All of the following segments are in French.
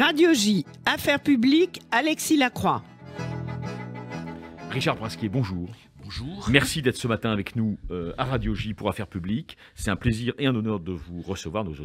Radio J, Affaires publiques, Alexis Lacroix. Richard Brasquier, bonjour. Merci d'être ce matin avec nous euh, à Radio J pour Affaires Publiques. C'est un plaisir et un honneur de vous recevoir. Nos,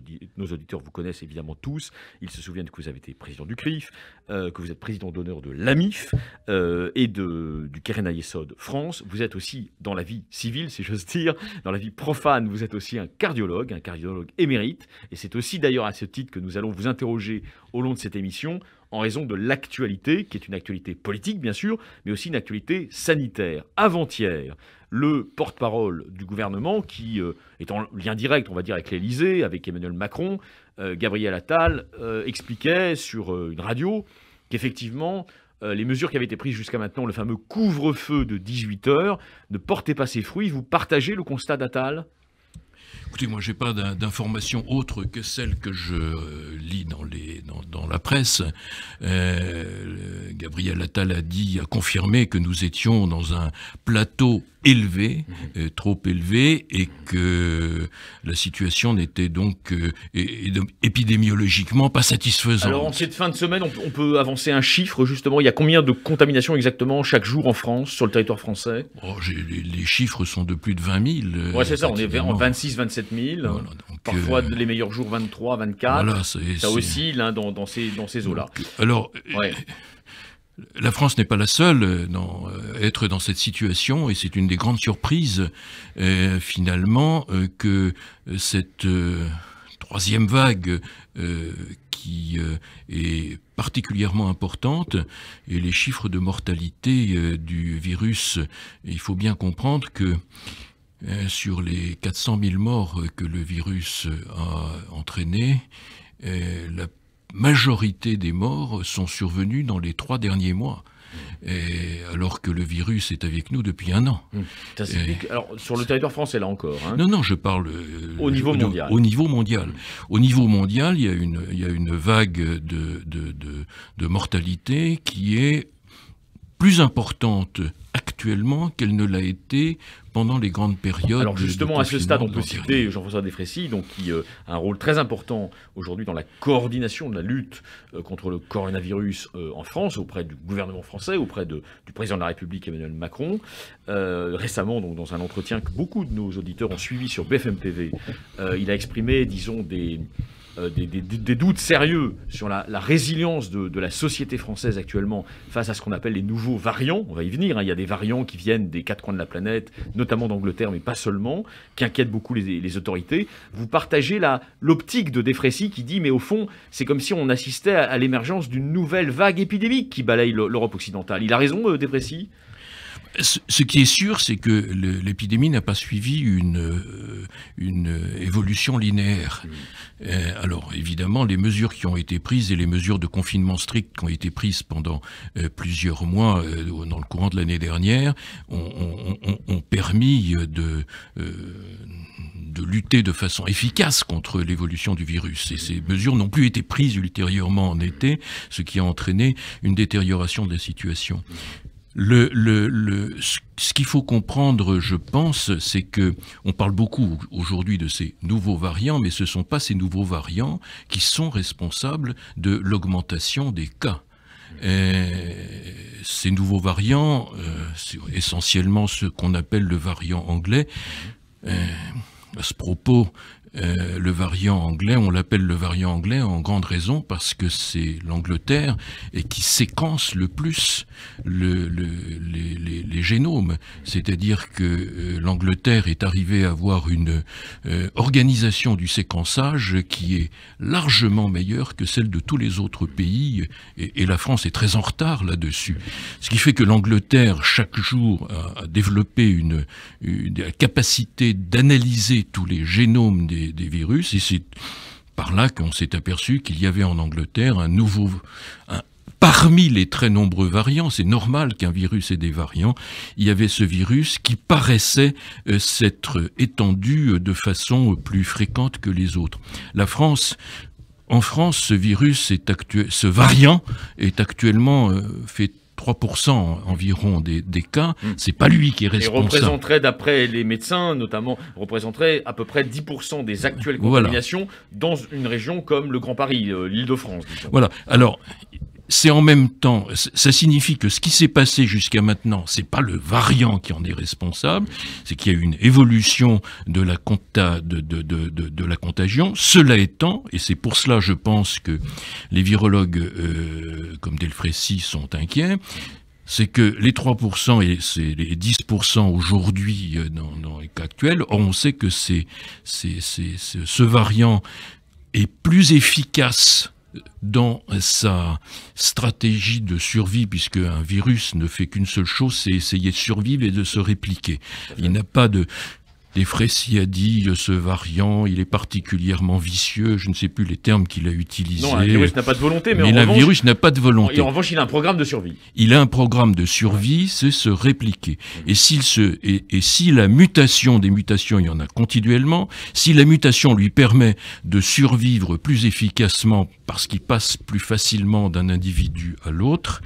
auditeurs vous connaissent évidemment tous. Ils se souviennent que vous avez été président du CRIF, euh, que vous êtes président d'honneur de l'AMIF euh, et du Keren France. Vous êtes aussi dans la vie civile, si j'ose dire, dans la vie profane. Vous êtes aussi un cardiologue, un cardiologue émérite. Et c'est aussi d'ailleurs à ce titre que nous allons vous interroger au long de cette émission en raison de l'actualité, qui est une actualité politique bien sûr, mais aussi une actualité sanitaire. Avant-hier, le porte-parole du gouvernement, qui euh, est en lien direct, on va dire, avec l'Elysée, avec Emmanuel Macron, euh, Gabriel Attal, euh, expliquait sur une radio qu'effectivement, les mesures qui avaient été prises jusqu'à maintenant, le fameux couvre-feu de 18 heures, ne portaient pas ses fruits. Vous partagez le constat d'Attal Écoutez, moi, je n'ai pas d'informations autres que celles que je euh, lis dans, les, dans, la presse. Euh, Gabriel Attal a dit, a confirmé que nous étions dans un plateau élevé, mmh. euh, trop élevé, et que la situation n'était donc épidémiologiquement pas satisfaisante. Alors, en cette fin de semaine, on, peut avancer un chiffre, justement. Il y a combien de contaminations exactement chaque jour en France, sur le territoire français oh, les, les, chiffres sont de plus de 20 000. Oui, c'est ça, on est vers 26 27 000. Euh, parfois, les meilleurs jours, 23, 24. ça aussi dans, dans, ces, eaux-là. Euh, alors, euh, La France n'est pas la seule à être dans cette situation et c'est une des grandes surprises finalement que cette troisième vague qui est particulièrement importante et les chiffres de mortalité du virus, il faut bien comprendre que euh, sur les 400 000 morts que le virus a entraîné, euh, la majorité des morts sont survenus dans les trois derniers mois. Et euh, alors que le virus est avec nous depuis un an. Hum, alors, sur le territoire français, là encore. Hein. Non, non, je parle. Au niveau mondial. Au niveau mondial. Au niveau mondial, il y a une, il y a une vague de, de, de, de mortalité qui est plus importante actuellement qu'elle ne l'a été pendant les grandes périodes. Alors justement, à ce stade, on peut citer Jean-François Desfrécy, qui euh, a un rôle très important aujourd'hui dans la coordination de la lutte euh, contre le coronavirus euh, en France, auprès du gouvernement français, auprès du président de la République Emmanuel Macron. récemment, donc, dans un entretien que beaucoup de nos auditeurs ont suivi sur BFM TV, il a exprimé, disons, des, euh, des, doutes sérieux sur la, résilience de, la société française actuellement face à ce qu'on appelle les nouveaux variants. On va y venir. Hein. Il y a des variants qui viennent des quatre coins de la planète, notamment d'Angleterre, mais pas seulement, qui inquiètent beaucoup les, autorités. Vous partagez l'optique de Défrécy qui dit, mais au fond, c'est comme si on assistait à, l'émergence d'une nouvelle vague épidémique qui balaye l'Europe occidentale. Il a raison, euh, ce qui est sûr, c'est que l'épidémie n'a pas suivi une, euh, une évolution linéaire. Mm. Euh, alors évidemment, les mesures qui ont été prises et les mesures de confinement strict qui ont été prises pendant euh, plusieurs mois dans le courant de l'année dernière ont, permis de, de lutter de façon efficace contre l'évolution du virus. Et ces mesures n'ont plus été prises ultérieurement en été, ce qui a entraîné une détérioration de la situation. Mm. Le, ce qu'il faut comprendre, je pense, c'est que on parle beaucoup aujourd'hui de ces nouveaux variants, mais ce ne sont pas ces nouveaux variants qui sont responsables de l'augmentation des cas. Euh, ces nouveaux variants, euh, essentiellement ce qu'on appelle le variant anglais, euh, à ce propos, euh, le variant anglais, on l'appelle le variant anglais en grande raison parce que c'est l'Angleterre qui séquence le plus le, les, génomes. C'est-à-dire que euh, l'Angleterre est arrivée à avoir une euh, organisation du séquençage qui est largement meilleure que celle de tous les autres pays et, la France est très en retard là-dessus. Ce qui fait que l'Angleterre, chaque jour, a, développé une capacité d'analyser tous les génomes des des, virus. Et c'est par là qu'on s'est aperçu qu'il y avait en Angleterre un nouveau, parmi les très nombreux variants, c'est normal qu'un virus ait des variants, il y avait ce virus qui paraissait euh, s'être euh, étendu euh, de façon plus fréquente que les autres. La France, en France, ce virus est actuel, ce variant est actuellement fait 3% environ des, cas, hmm. c'est pas lui qui est responsable. Et représenterait, d'après les médecins notamment, représenterait à peu près 10% des actuelles contaminations dans une région comme le Grand Paris, euh, l'Île-de-France. Voilà. Alors, c'est en même temps, ça signifie que ce qui s'est passé jusqu'à maintenant, c'est pas le variant qui en est responsable, c'est qu'il y a eu une évolution de la, de, la contagion. Cela étant, et c'est pour cela, je pense que les virologues euh, comme Delfrécy sont inquiets, c'est que les 3% et c'est les 10% aujourd'hui euh, dans, dans, les cas actuels, on sait que c'est, ce variant est plus efficace dans sa stratégie de survie, puisque un virus ne fait qu'une seule chose, c'est essayer de survivre et de se répliquer. Il n'a pas de a dit ce variant, il est particulièrement vicieux, je ne sais plus les termes qu'il a utilisés. Non, le virus n'a pas de volonté, mais, en revanche, virus n'a pas de volonté. Et en revanche, il a un programme de survie. Il a un programme de survie, c'est se répliquer. Et, se, si la mutation des mutations, il y en a continuellement, si la mutation lui permet de survivre plus efficacement parce qu'il passe plus facilement d'un individu à l'autre,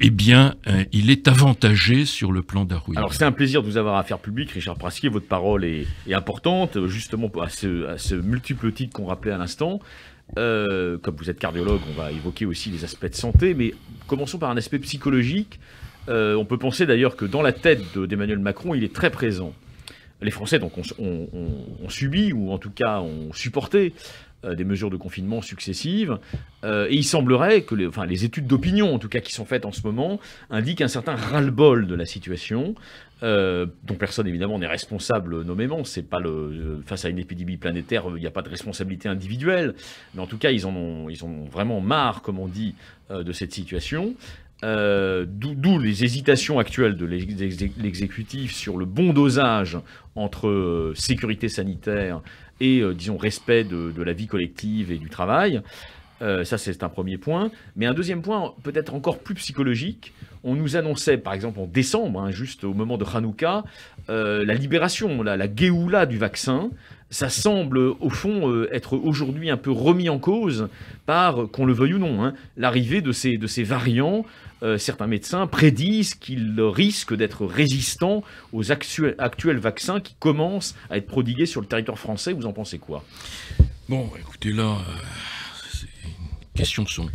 eh bien, hein, il est avantagé sur le plan darwinien. Alors, c'est un plaisir de vous avoir à faire public, Richard Prasquier, votre parole et, importante, justement à ce, ce multiple titre qu'on rappelait à l'instant. Euh, comme vous êtes cardiologue, on va évoquer aussi les aspects de santé, mais commençons par un aspect psychologique. Euh, on peut penser d'ailleurs que dans la tête d'Emmanuel Macron, il est très présent. Les Français donc ont, on, subi, ou en tout cas ont supporté, euh, des mesures de confinement successives. Euh, et il semblerait que les, les études d'opinion, en tout cas, qui sont faites en ce moment, indiquent un certain ras-le-bol de la situation. Euh, dont personne évidemment n'est responsable nommément. C'est pas le face à une épidémie planétaire, il n'y a pas de responsabilité individuelle. Mais en tout cas, ils ont, ils en ont vraiment marre, comme on dit, de cette situation. D'où les hésitations actuelles de l'exécutif sur le bon dosage entre sécurité sanitaire et, euh, disons, respect de, la vie collective et du travail. Euh, ça, c'est un premier point. Mais un deuxième point, peut-être encore plus psychologique, on nous annonçait, par exemple, en décembre, hein, juste au moment de Hanouka, euh, la libération, la, la du vaccin ça semble au fond euh, être aujourd'hui un peu remis en cause par, qu'on le veuille ou non, hein, l'arrivée de ces, de ces variants. Euh, certains médecins prédisent qu'ils risquent d'être résistants aux actuels, vaccins qui commencent à être prodigués sur le territoire français. Vous en pensez quoi Bon, écoutez là, questions euh, sont,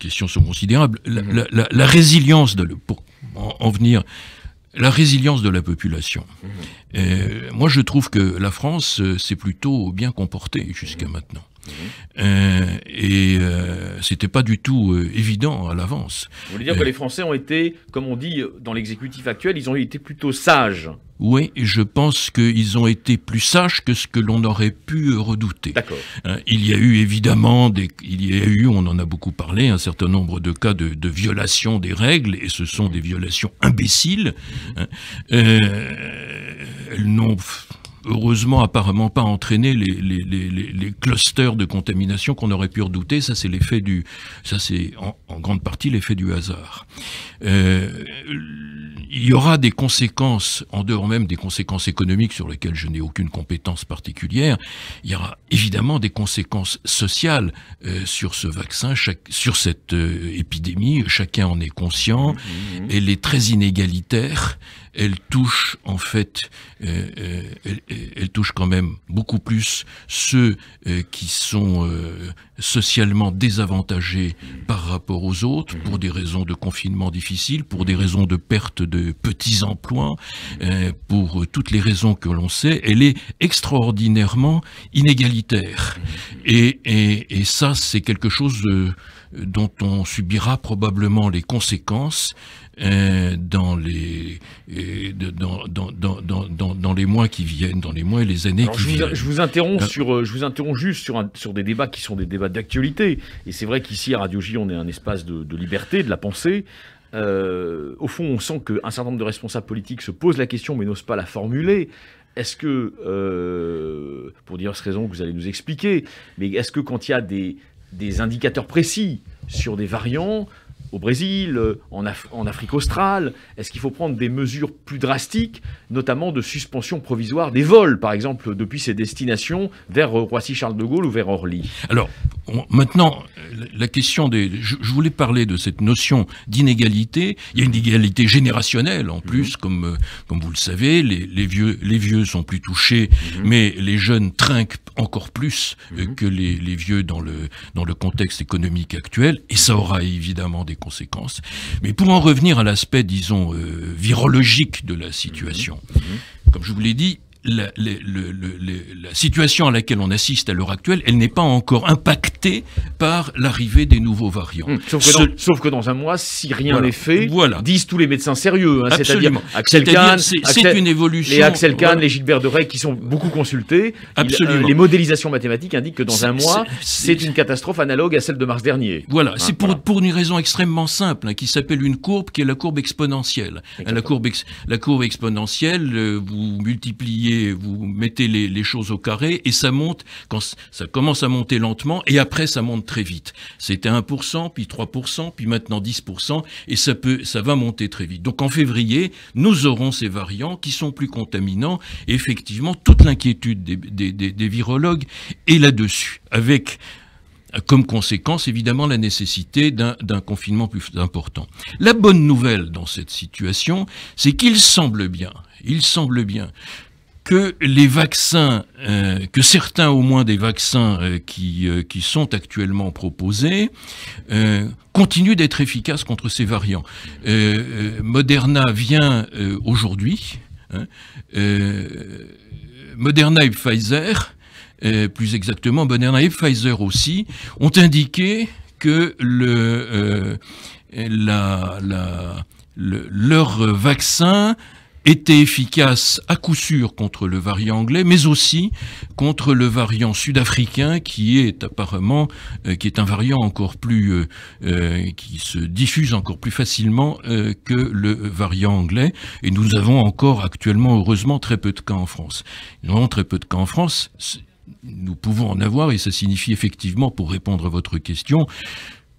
questions sont considérables. Mm-hmm. La, résilience de le, pour en venir la résilience de la population. Mmh. Euh, moi, je trouve que la France euh, s'est plutôt bien comportée jusqu'à mmh. maintenant. Euh, et euh, c'était pas du tout euh, évident à l'avance. Vous voulez dire que les Français ont été, comme on dit dans l'exécutif actuel, ils ont été plutôt sages oui, je pense qu'ils ont été plus sages que ce que l'on aurait pu redouter. Hein, il y a eu évidemment, il y a eu, on en a beaucoup parlé, un certain nombre de cas de, de violation des règles, et ce sont des violations imbéciles. Hein. elles n'ont heureusement apparemment pas entraîné les, clusters de contamination qu'on aurait pu redouter. Ça, c'est l'effet du, ça c'est en, grande partie l'effet du hasard. Euh, il y aura des conséquences, en dehors même des conséquences économiques sur lesquelles je n'ai aucune compétence particulière, il y aura évidemment des conséquences sociales euh, sur ce vaccin, sur cette euh, épidémie, chacun en est conscient, mmh, mmh, mmh. elle est très inégalitaire, elle touche en fait, euh, euh, elle, touche quand même beaucoup plus ceux euh, qui sont socialement désavantagés par rapport aux autres pour des raisons de confinement difficile, pour des raisons de perte de petits emplois, pour toutes les raisons que l'on sait. Elle est extraordinairement inégalitaire. Et, et ça, c'est quelque chose dont on subira probablement les conséquences euh, dans, les, euh, dans, dans, dans, les mois qui viennent, dans les mois et les années qui je viennent. Vous, je vous, interromps euh, sur, je vous interromps juste sur, sur des débats qui sont des débats d'actualité. Et c'est vrai qu'ici, à Radio J, on est un espace de, liberté, de la pensée. au fond, on sent qu'un certain nombre de responsables politiques se posent la question mais n'osent pas la formuler. Est-ce que, euh, pour diverses raisons que vous allez nous expliquer, mais est-ce que quand il y a des, des indicateurs précis sur des variants, au Brésil, euh, en, en Afrique australe Est-ce qu'il faut prendre des mesures plus drastiques, notamment de suspension provisoire des vols, par exemple, depuis ces destinations vers euh, Roissy-Charles de Gaulle ou vers Orly Alors, maintenant, la question des... Je, voulais parler de cette notion d'inégalité. Il y a une inégalité générationnelle, en plus, mhm. comme, euh, comme vous le savez. Les, les, vieux, les vieux sont plus touchés, mhm. mais les jeunes trinquent encore plus mhm. que les, les vieux dans le, dans le contexte économique actuel. Et ça aura évidemment des conséquences. Mais pour en revenir à l'aspect, disons, euh, virologique de la situation, mhm. comme je vous l'ai dit, la, situation à laquelle on assiste à l'heure actuelle, elle n'est pas encore impactée par l'arrivée des nouveaux variants. Hum, sauf, que dans, un mois, si rien n'est fait, disent tous les médecins sérieux. Hein, c'est-à-dire Axel Kahn, c'est une évolution. Les Axel Kahn, les Gilbert de Rey qui sont beaucoup consultés. Euh, les modélisations mathématiques indiquent que dans un mois, c'est une catastrophe analogue à celle de mars dernier. Voilà, c'est hein, pour, pour, une raison extrêmement simple hein, qui s'appelle une courbe qui est la courbe exponentielle. La courbe, la courbe exponentielle, euh, vous multipliez vous mettez les, choses au carré et ça monte, quand ça commence à monter lentement et après ça monte très vite. C'était 1%, puis 3%, puis maintenant 10% et ça peut, ça va monter très vite. Donc en février, nous aurons ces variants qui sont plus contaminants. Et effectivement, toute l'inquiétude des, des virologues est là-dessus, avec comme conséquence, évidemment, la nécessité d'un confinement plus important. La bonne nouvelle dans cette situation, c'est qu'il semble bien, il semble bien que les vaccins, euh, que certains au moins des vaccins euh, qui, euh, qui sont actuellement proposés, continuent d'être efficaces contre ces variants. Moderna vient aujourd'hui, hein, Moderna et Pfizer, plus exactement Moderna et Pfizer aussi, ont indiqué que le, la, la, le leur vaccin était efficace à coup sûr contre le variant anglais, mais aussi contre le variant sud-africain qui est apparemment, euh, qui est un variant encore plus, euh, euh, qui se diffuse encore plus facilement que le variant anglais. Et nous avons encore actuellement, heureusement, très peu de cas en France. Nous avons très peu de cas en France. Nous pouvons en avoir, et ça signifie effectivement, pour répondre à votre question,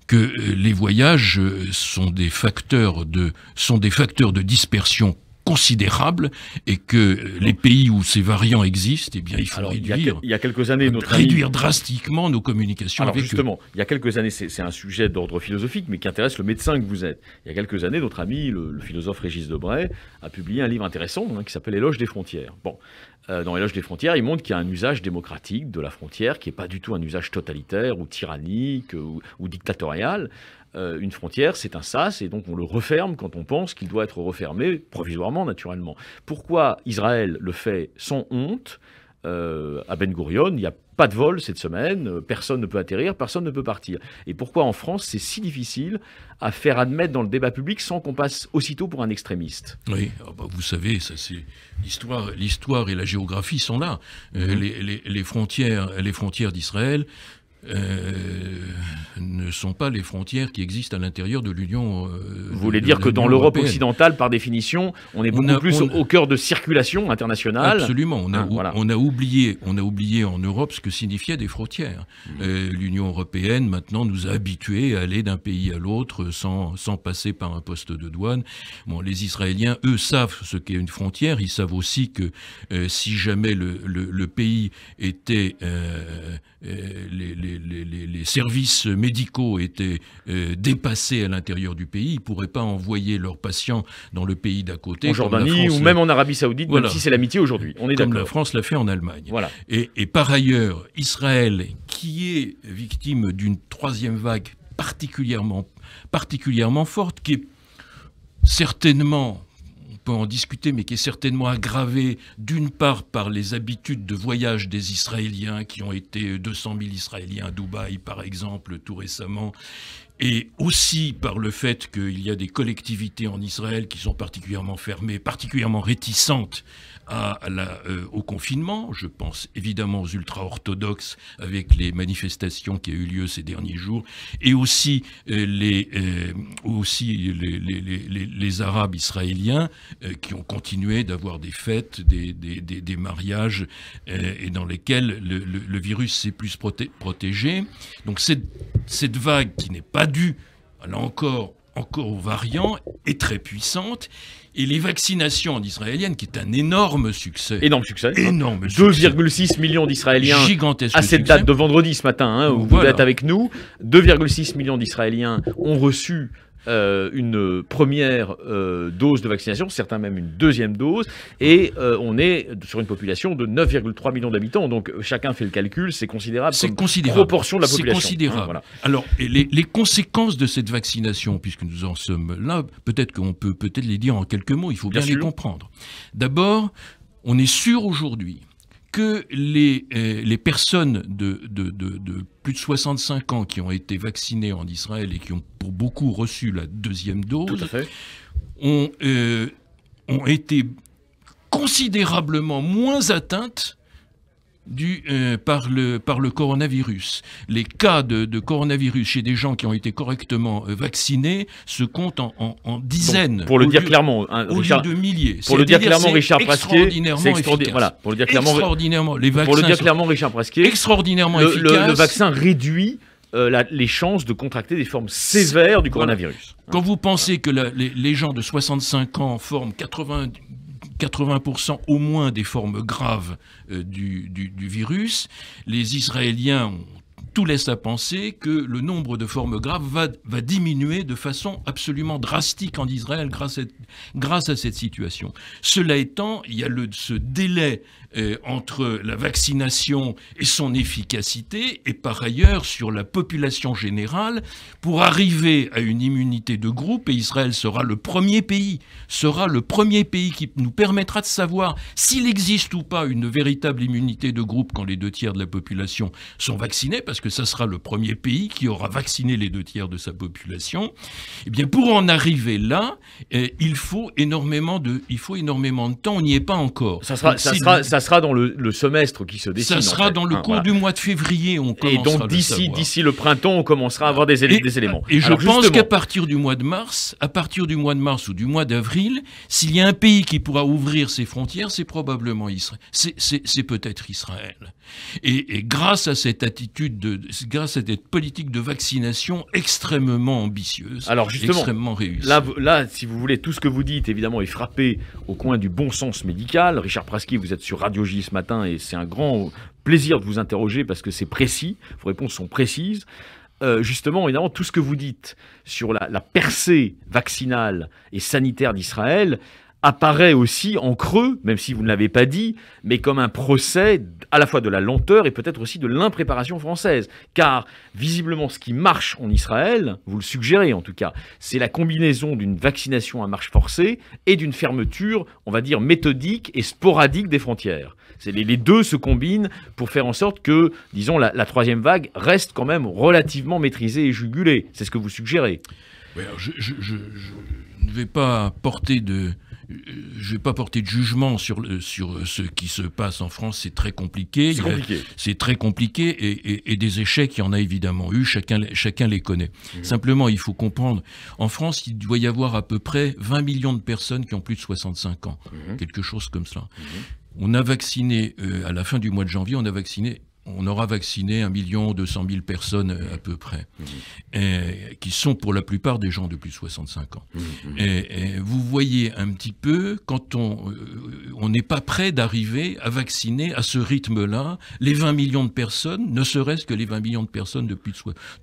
que les voyages sont des facteurs de, sont des facteurs de dispersion considérable et que les pays où ces variants existent, eh bien, il faut réduire. Il y, a, quelques années, notre réduire drastiquement nos communications avec justement, il y a quelques années, c'est un sujet d'ordre philosophique, mais qui intéresse le médecin que vous êtes. Il y a quelques années, notre ami, le, philosophe Régis Debray, a publié un livre intéressant hein, qui s'appelle Éloge des frontières. Bon, euh, dans Éloge des frontières, il montre qu'il y a un usage démocratique de la frontière qui n'est pas du tout un usage totalitaire ou tyrannique ou dictatorial. Euh, une frontière, c'est un sas, et donc on le referme quand on pense qu'il doit être refermé, provisoirement naturellement. Pourquoi Israël le fait sans honte euh, à Ben Gurion, il n'y a pas de vol cette semaine, euh, personne ne peut atterrir, personne ne peut partir. Et pourquoi en France c'est si difficile à faire admettre dans le débat public sans qu'on passe aussitôt pour un extrémiste Oui, ah bah, vous savez, ça c'est l'histoire, l'histoire et la géographie sont là. Mmh. frontières, les frontières d'Israël euh, ne sont pas les frontières qui existent à l'intérieur de l'Union. Euh, Vous voulez dire que dans l'Europe occidentale, par définition, on est beaucoup plus au cœur de circulation internationale Absolument. Hein, on a, oublié, on a oublié en Europe ce que signifiaient des frontières. Mmh. Euh, L'Union européenne, maintenant, nous a habitués à aller d'un pays à l'autre sans, passer par un poste de douane. Bon, les Israéliens, eux, savent ce qu'est une frontière. Ils savent aussi que si jamais le, pays était... les les, services médicaux étaient euh, dépassés à l'intérieur du pays, ils ne pourraient pas envoyer leurs patients dans le pays d'à côté. En Jordanie ou même en Arabie Saoudite, même si c'est l'amitié aujourd'hui. On est Comme la France l'a fait en Allemagne. Et, par ailleurs, Israël, qui est victime d'une troisième vague particulièrement, particulièrement forte, qui est certainement peut en discuter, mais qui est certainement aggravé d'une part par les habitudes de voyage des Israéliens, qui ont été 200 000 Israéliens à Dubaï, par exemple, tout récemment, et aussi par le fait qu'il y a des collectivités en Israël qui sont particulièrement fermées, particulièrement réticentes à la, euh, au confinement. Je pense évidemment aux ultra-orthodoxes avec les manifestations qui ont eu lieu ces derniers jours, et aussi, euh, les, euh, aussi les, Arabes israéliens qui ont continué d'avoir des fêtes, des, mariages, et dans lesquels le, virus s'est plus protégé. Donc cette, cette vague qui n'est pas due, là encore, encore aux variants, est très puissante. Et les vaccinations israéliennes qui est un énorme succès. Énorme succès. Énorme 2,6 millions d'Israéliens. Gigantesque. À cette date de vendredi ce matin, hein, où vous êtes avec nous. 2,6 millions d'Israéliens ont reçu euh, une première euh, dose de vaccination, certains même une deuxième dose, et euh, on est sur une population de 9,3 millions d'habitants. Donc chacun fait le calcul, c'est considérable. C'est considérable. Proportion de la population. C'est considérable. Alors les, conséquences de cette vaccination, puisque nous en sommes là, peut-être qu'on peut peut-être les dire en quelques mots. Il faut bien les comprendre. D'abord, on est sûr aujourd'hui que les, euh, les personnes de, de, de, plus de 65 ans qui ont été vaccinées en Israël et qui ont pour beaucoup reçu la deuxième dose ont, euh, ont été considérablement moins atteintes du euh, par, le, par le coronavirus. Les cas de, coronavirus chez des gens qui ont été correctement euh, vaccinés se comptent en, en, dizaines. pour le dire clairement, hein, au lieu de milliers. Pour le dire, clairement, Richard Prasquier, c'est extraordinairement, les vaccins pour le dire clairement, Richard extraordinairement Le, vaccin réduit euh, les chances de contracter des formes sévères du coronavirus. Hein. Quand vous pensez que les, les, gens de 65 ans forment 90 80% au moins des formes graves euh, du, virus. Les Israéliens ont tout laisse à penser que le nombre de formes graves va, diminuer de façon absolument drastique en Israël grâce à, cette situation. Cela étant, il y a le, ce délai euh, entre la vaccination et son efficacité, et par ailleurs sur la population générale, pour arriver à une immunité de groupe, et Israël sera le premier pays, sera le premier pays qui nous permettra de savoir s'il existe ou pas une véritable immunité de groupe quand les deux tiers de la population sont vaccinés, parce que ça sera le premier pays qui aura vacciné les deux tiers de sa population. Eh bien, pour en arriver là, euh, il faut énormément de, il faut énormément de temps. On n'y est pas encore. Ça sera, sera dans le, semestre qui se dessine. Ça sera dans le ah, cours du mois de février. On et donc d'ici d'ici le printemps, on commencera à avoir des, des éléments. Et je pense qu'à partir du mois de mars, à partir du mois de mars ou du mois d'avril, s'il y a un pays qui pourra ouvrir ses frontières, c'est probablement Israël. C'est peut-être Israël. Et, grâce à cette attitude, de, grâce à cette politique de vaccination extrêmement ambitieuse, Alors extrêmement réussie. Là, là, si vous voulez, tout ce que vous dites évidemment est frappé au coin du bon sens médical. Richard Praski, vous êtes sur ce matin et c'est un grand plaisir de vous interroger parce que c'est précis, vos réponses sont précises. Euh, justement, évidemment, tout ce que vous dites sur la percée vaccinale et sanitaire d'Israël, apparaît aussi en creux, même si vous ne l'avez pas dit, mais comme un procès à la fois de la lenteur et peut-être aussi de l'impréparation française. Car visiblement, ce qui marche en Israël, vous le suggérez en tout cas, c'est la combinaison d'une vaccination à marche forcée et d'une fermeture, on va dire, méthodique et sporadique des frontières. Les, deux se combinent pour faire en sorte que, disons, la, troisième vague reste quand même relativement maîtrisée et jugulée. C'est ce que vous suggérez. je, ne vais pas porter de je ne vais pas porter de jugement sur, sur ce qui se passe en France, c'est très compliqué. C'est très compliqué et, des échecs, il y en a évidemment eu, chacun, chacun les connaît. Mhm. Simplement, il faut comprendre, en France, il doit y avoir à peu près 20 millions de personnes qui ont plus de 65 ans, mhm. quelque chose comme cela. Mhm. On a vacciné, euh, à la fin du mois de janvier, on a vacciné on aura vacciné un million cent mille personnes euh, à peu près, mmh. qui sont pour la plupart des gens de plus de 65 ans. Mmh, mmh. vous voyez un petit peu, quand euh, on n'est pas prêt d'arriver à vacciner à ce rythme-là, les 20 millions de personnes, ne serait-ce que les 20 millions de personnes de plus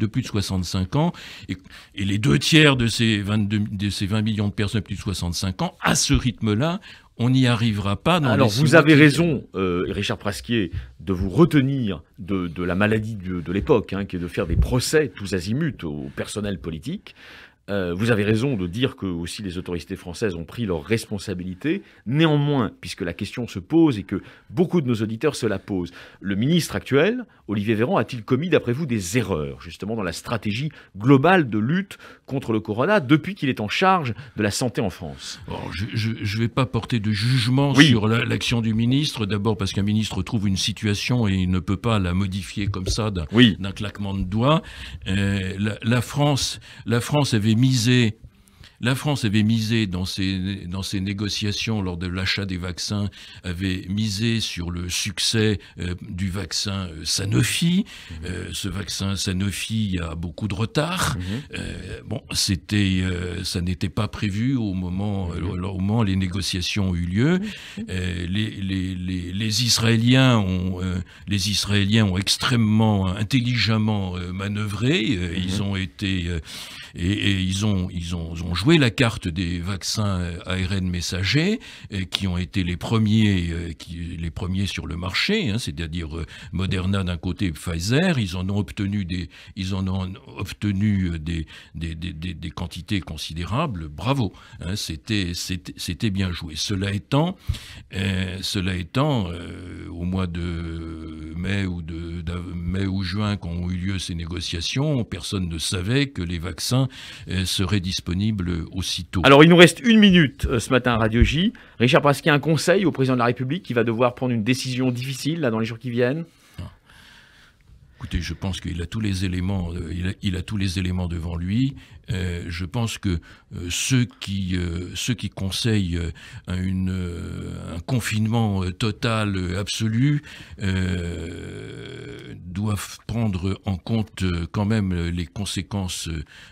de, 65 ans, et, les deux tiers de ces, de ces 20 millions de personnes de plus de 65 ans, à ce rythme-là, on n'y arrivera pas. Dans Alors vous avez raison, euh, Richard Prasquier, de vous retenir de, la maladie de, l'époque, hein, qui est de faire des procès tous azimuts au personnel politique. Euh, vous avez raison de dire que aussi les autorités françaises ont pris leur responsabilités. Néanmoins, puisque la question se pose et que beaucoup de nos auditeurs se la posent, le ministre actuel, Olivier Véran, a-t-il commis, d'après vous, des erreurs justement dans la stratégie globale de lutte contre le corona depuis qu'il est en charge de la santé en France Je ne vais pas porter de jugement sur l'action du ministre. D'abord parce qu'un ministre trouve une situation et il ne peut pas la modifier comme ça d'un claquement de doigts. Euh, la, France, la France avait misé, la France avait misé dans ses, dans négociations lors de l'achat des vaccins, avait misé sur le succès euh, du vaccin euh, Sanofi. Mhm. Euh, ce vaccin Sanofi a beaucoup de retard. Mhm. bon, c'était, ça n'était pas prévu au moment, mhm. moment où les négociations ont eu lieu. Les, les, Israéliens ont, les Israéliens ont extrêmement intelligemment manœuvré. Ils ont été et, ils, ont, ils, ont, joué la carte des vaccins ARN messagers, euh, qui ont été les premiers, euh, qui, les premiers sur le marché, hein, c'est-à-dire euh, Moderna d'un côté Pfizer. Ils en ont obtenu des, ils en ont obtenu des, des, des, des quantités considérables. Bravo, hein, c'était bien joué. Cela étant, cela étant au mois de mai ou, de, mai ou juin qu'ont eu lieu ces négociations, personne ne savait que les vaccins euh, serait disponible aussitôt. Alors il nous reste une minute euh, ce matin à Radio J. Richard Pasquier, un conseil au président de la République qui va devoir prendre une décision difficile là, dans les jours qui viennent ah. Écoutez, je pense qu'il a tous les éléments, euh, il, a, tous les éléments devant lui. je pense que ceux qui ceux qui conseillent une, un confinement total absolu doivent prendre en compte euh, quand même euh, les conséquences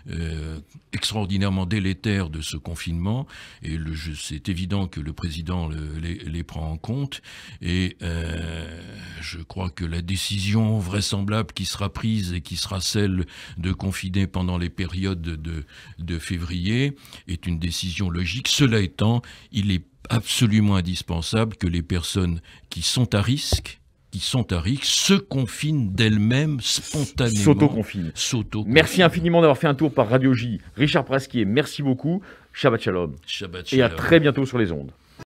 euh, extraordinairement délétères de ce confinement. Et c'est évident que le président les, prend en compte. Et je crois que la décision vraisemblable qui sera prise et qui sera celle de confiner pendant les périodes de, de février est une décision logique. Cela étant, il est absolument indispensable que les personnes qui sont à risque qui sont à RIC se confinent d'elles-mêmes spontanément. S'auto-confinent. Merci infiniment d'avoir fait un tour par Radio J. Richard Presquier. merci beaucoup. Shabbat shalom. Shabbat shalom. Et à très bientôt sur les ondes.